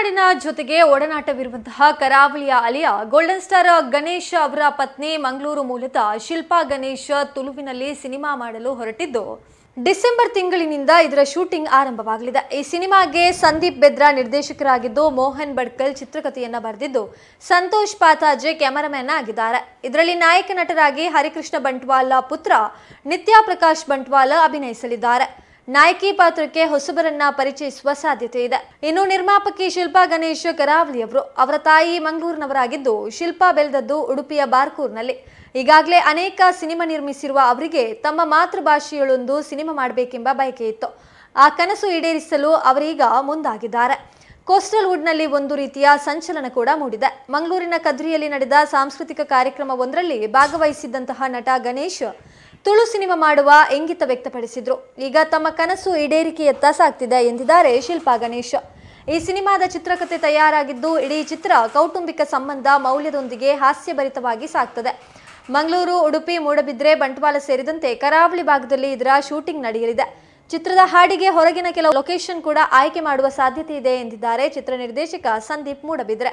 ಮಲೆನಾಡಿನ ಜೊತೆಗೆ ಒಡನಾಟವಿರುವಂತಹ ಕರಾವಳಿಯ ಅಲಿಯ ಗೋಲ್ಡನ್ ಸ್ಟಾರ್ ಗಣೇಶ್ ಅವರ ಪತ್ನಿ ಮಂಗಳೂರು ಮೂಲದ ಶಿಲ್ಪಾ ಗಣೇಶ್ ತುಳುವಿನಲ್ಲಿ ಸಿನಿಮಾ ಮಾಡಲು ಹೊರಟಿದ್ದು ಡಿಸೆಂಬರ್ ತಿಂಗಳಿನಿಂದ ಇದರ ಶೂಟಿಂಗ್ ಆರಂಭವಾಗಲಿದೆ ಈ ಸಿನಿಮಾಗೆ ಸಂದೀಪ್ ಬೆದ್ರಾ ನಿರ್ದೇಶಕರಾಗಿದ್ದು ಮೋಹನ್ ಬಡ್ಕಲ್ ಚಿತ್ರಕಥೆಯನ್ನ ಬರೆದಿದ್ದು ಸಂತೋಷ್ ಪಾತಾಜೆ ಕ್ಯಾಮರಾಮ್ಯಾನ್ ಆಗಿದ್ದಾರೆ ಇದರಲ್ಲಿ ನಾಯಕ ನಟರಾಗಿ ಹರಿಕೃಷ್ಣ ಬಂಟ್ವಾಲ ಪುತ್ರ ನಿತ್ಯಾ ಪ್ರಕಾಶ್ ಬಂಟ್ವಾಲ್ ಅಭಿನಯಿಸಲಿದ್ದಾರೆ ನಾಯಕಿ ಪಾತ್ರಕ್ಕೆ ಹೊಸಬರನ್ನ ಪರಿಚಯಿಸುವ ಸಾಧ್ಯತೆ ಇದೆ ಇನ್ನು ನಿರ್ಮಾಪಕಿ ಶಿಲ್ಪಾ ಗಣೇಶ್ ಕರಾವಳಿಯವರು ಅವರ ತಾಯಿ ಮಂಗಳೂರಿನವರಾಗಿದ್ದು ಶಿಲ್ಪಾ ಬೆಳೆದದ್ದು ಉಡುಪಿಯ ಬಾರ್ಕೂರ್ನಲ್ಲಿ ಈಗಾಗಲೇ ಅನೇಕ ಸಿನಿಮಾ ನಿರ್ಮಿಸಿರುವ ಅವರಿಗೆ ತಮ್ಮ ಮಾತೃಭಾಷೆಯೊಳೊಂದು ಸಿನಿಮಾ ಮಾಡಬೇಕೆಂಬ ಬಯಕೆ ಇತ್ತು ಆ ಕನಸು ಈಡೇರಿಸಲು ಅವರೀಗ ಮುಂದಾಗಿದ್ದಾರೆ ಕೋಸ್ಟಲ್ ವುಡ್ನಲ್ಲಿ ಒಂದು ರೀತಿಯ ಸಂಚಲನ ಕೂಡ ಮೂಡಿದೆ ಮಂಗಳೂರಿನ ಕದ್ರಿಯಲ್ಲಿ ನಡೆದ ಸಾಂಸ್ಕೃತಿಕ ಕಾರ್ಯಕ್ರಮವೊಂದರಲ್ಲಿ ಭಾಗವಹಿಸಿದ್ದಂತಹ ನಟ ಗಣೇಶ್ ತುಳು ಸಿನಿಮಾ ಮಾಡುವ ಇಂಗಿತ ವ್ಯಕ್ತಪಡಿಸಿದ್ರು ಈಗ ತಮ್ಮ ಕನಸು ಈಡೇರಿಕೆಯತ್ತ ಸಾಕ್ತಿದೆ ಎಂದಿದ್ದಾರೆ ಶಿಲ್ಪಾ ಗಣೇಶ್ ಈ ಸಿನಿಮಾದ ಚಿತ್ರಕಥೆ ತಯಾರಾಗಿದ್ದು ಇಡೀ ಚಿತ್ರ ಕೌಟುಂಬಿಕ ಸಂಬಂಧ ಮೌಲ್ಯದೊಂದಿಗೆ ಹಾಸ್ಯಭರಿತವಾಗಿ ಸಾಕ್ತದೆ ಮಂಗಳೂರು ಉಡುಪಿ ಮೂಡಬಿದ್ರೆ ಬಂಟ್ವಾಳ ಸೇರಿದಂತೆ ಕರಾವಳಿ ಭಾಗದಲ್ಲಿ ಇದರ ಶೂಟಿಂಗ್ ನಡೆಯಲಿದೆ ಚಿತ್ರದ ಹಾಡಿಗೆ ಹೊರಗಿನ ಕೆಲವು ಲೊಕೇಶನ್ ಕೂಡ ಆಯ್ಕೆ ಮಾಡುವ ಸಾಧ್ಯತೆ ಇದೆ ಎಂದಿದ್ದಾರೆ ಚಿತ್ರ ನಿರ್ದೇಶಕ ಸಂದೀಪ್ ಮೂಡಬಿದ್ರೆ